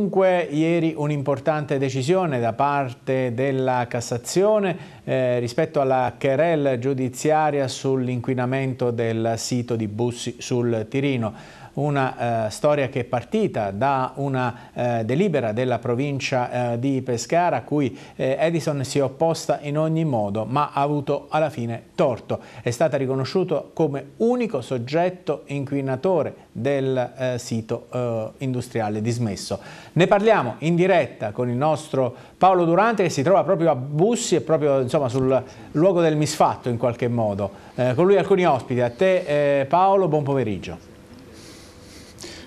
Dunque ieri un'importante decisione da parte della Cassazione eh, rispetto alla querel giudiziaria sull'inquinamento del sito di Bussi sul Tirino una eh, storia che è partita da una eh, delibera della provincia eh, di Pescara a cui eh, Edison si è opposta in ogni modo ma ha avuto alla fine torto. È stata riconosciuto come unico soggetto inquinatore del eh, sito eh, industriale dismesso. Ne parliamo in diretta con il nostro Paolo Durante che si trova proprio a Bussi e proprio insomma, sul luogo del misfatto in qualche modo. con lui alcuni ospiti. A te Paolo, buon pomeriggio.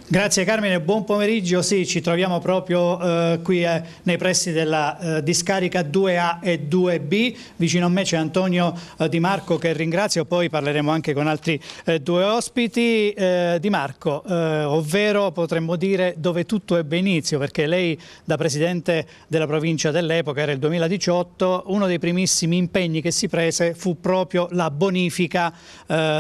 Grazie Carmine, buon pomeriggio. Sì, ci troviamo proprio eh, qui eh, nei pressi della eh, discarica 2A e 2B. Vicino a me c'è Antonio eh, Di Marco che ringrazio, poi parleremo anche con altri eh, due ospiti. Eh, di Marco, ovvero potremmo dire dove tutto ebbe inizio, perché lei da presidente della provincia dell'epoca, era il 2018, uno dei primissimi impegni che si prese fu proprio la bonifica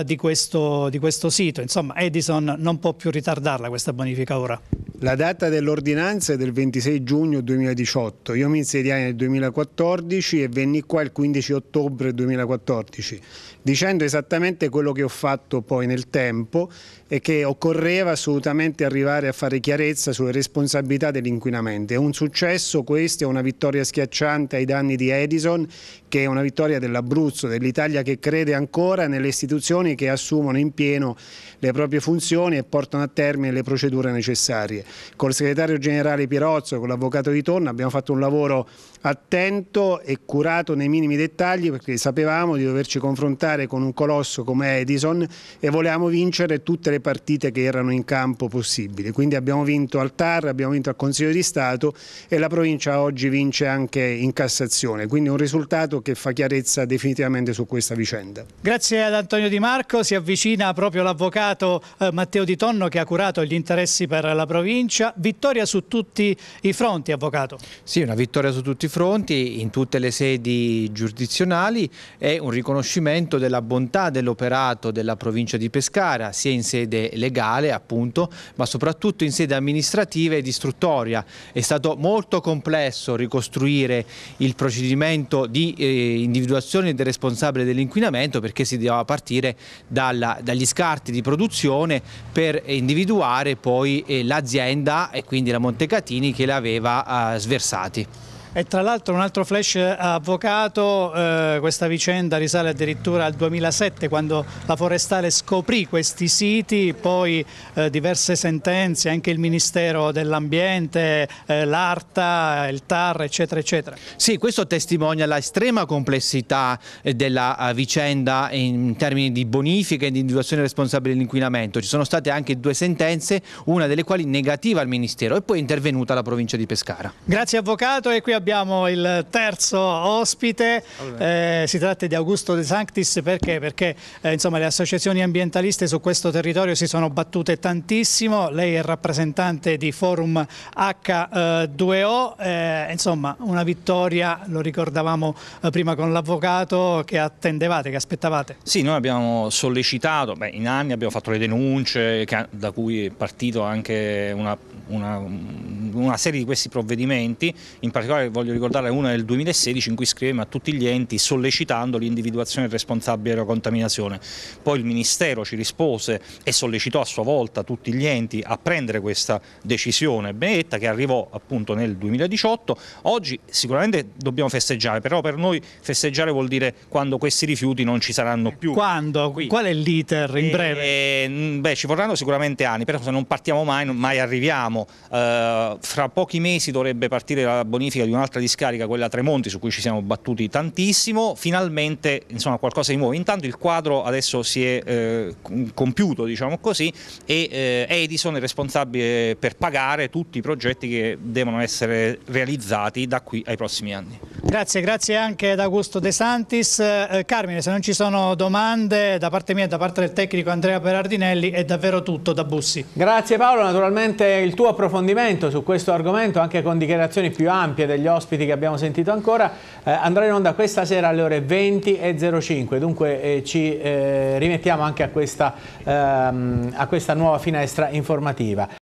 di questo, di questo sito. Insomma, Edison non può più ritardarla questa bonifica ora? La data dell'ordinanza è del 26 giugno 2018. Io mi insediai nel 2014 e venni qua il 15 ottobre 2014, dicendo esattamente quello che ho fatto poi nel tempo e che occorreva assolutamente arrivare a fare chiarezza sulle responsabilità dell'inquinamento. È un successo questo, è una vittoria schiacciante ai danni di Edison, che è una vittoria dell'Abruzzo, dell'Italia che crede ancora nelle istituzioni che assumono in pieno le proprie funzioni e portano a termine le procedure necessarie col segretario generale Pirozzo e con l'avvocato di Torna abbiamo fatto un lavoro attento e curato nei minimi dettagli perché sapevamo di doverci confrontare con un colosso come Edison e volevamo vincere tutte le partite che erano in campo possibili. Quindi abbiamo vinto al TAR, abbiamo vinto al Consiglio di Stato e la provincia oggi vince anche in Cassazione. Quindi un risultato che fa chiarezza definitivamente su questa vicenda. Grazie ad Antonio Di Marco, si avvicina proprio l'avvocato eh, Matteo Di Tonno che ha curato gli interessi per la provincia provincia, vittoria su tutti i fronti, Avvocato. Sì, una vittoria su tutti i fronti, in tutte le sedi giurisdizionali, è un riconoscimento della bontà dell'operato della provincia di Pescara, sia in sede legale appunto, ma soprattutto in sede amministrativa e istruttoria. È stato molto complesso ricostruire il procedimento di eh, individuazione del responsabile dell'inquinamento perché si doveva partire dalla, dagli scarti di produzione per individuare poi eh, l'azienda Calenda e quindi la Montecatini che le aveva eh, sversati. E tra l'altro un altro flash eh, avvocato, eh, questa vicenda risale addirittura al 2007 quando la Forestale scoprì questi siti, poi eh, diverse sentenze, anche il Ministero dell'Ambiente, eh, l'ARTA, il TAR eccetera eccetera. Sì, questo testimonia l'estrema complessità eh, della eh, vicenda in termini di bonifica e di individuazione responsabile dell'inquinamento. Ci sono state anche due sentenze, una delle quali negativa al Ministero e poi è intervenuta la provincia di Pescara. Grazie avvocato e qui abbiamo abbiamo il terzo ospite, eh, si tratta di Augusto De Sanctis perché? Perché eh, insomma, le associazioni ambientaliste su questo territorio si sono battute tantissimo, lei è rappresentante di Forum H2O, eh, insomma una vittoria, lo ricordavamo eh, prima con l'avvocato, che attendevate, che aspettavate? Sì, noi abbiamo sollecitato, beh, in anni abbiamo fatto le denunce che, da cui è partito anche una, una una serie di questi provvedimenti, in particolare voglio ricordare una del 2016 in cui scriveva a tutti gli enti sollecitando l'individuazione del responsabile della contaminazione. Poi il Ministero ci rispose e sollecitò a sua volta tutti gli enti a prendere questa decisione benetta che arrivò appunto nel 2018. Oggi sicuramente dobbiamo festeggiare, però per noi festeggiare vuol dire quando questi rifiuti non ci saranno più. Quando? Qui. Qual è l'iter in eh, breve? E, beh, ci vorranno sicuramente anni, però se non partiamo mai, mai arriviamo. Eh, fra pochi mesi dovrebbe partire la bonifica di un'altra discarica, quella Tremonti, su cui ci siamo battuti tantissimo, finalmente insomma, qualcosa di nuovo. Intanto il quadro adesso si è eh, compiuto, diciamo così, e eh, Edison è responsabile per pagare tutti i progetti che devono essere realizzati da qui ai prossimi anni. Grazie, grazie anche ad Augusto De Santis. Eh, Carmine, se non ci sono domande da parte mia e da parte del tecnico Andrea Berardinelli è davvero tutto da Bussi. Grazie Paolo, naturalmente il tuo approfondimento su questo argomento, anche con dichiarazioni più ampie degli ospiti che abbiamo sentito ancora, eh, andrà in onda questa sera alle ore 20.05, dunque eh, ci eh, rimettiamo anche a questa, ehm, a questa nuova finestra informativa.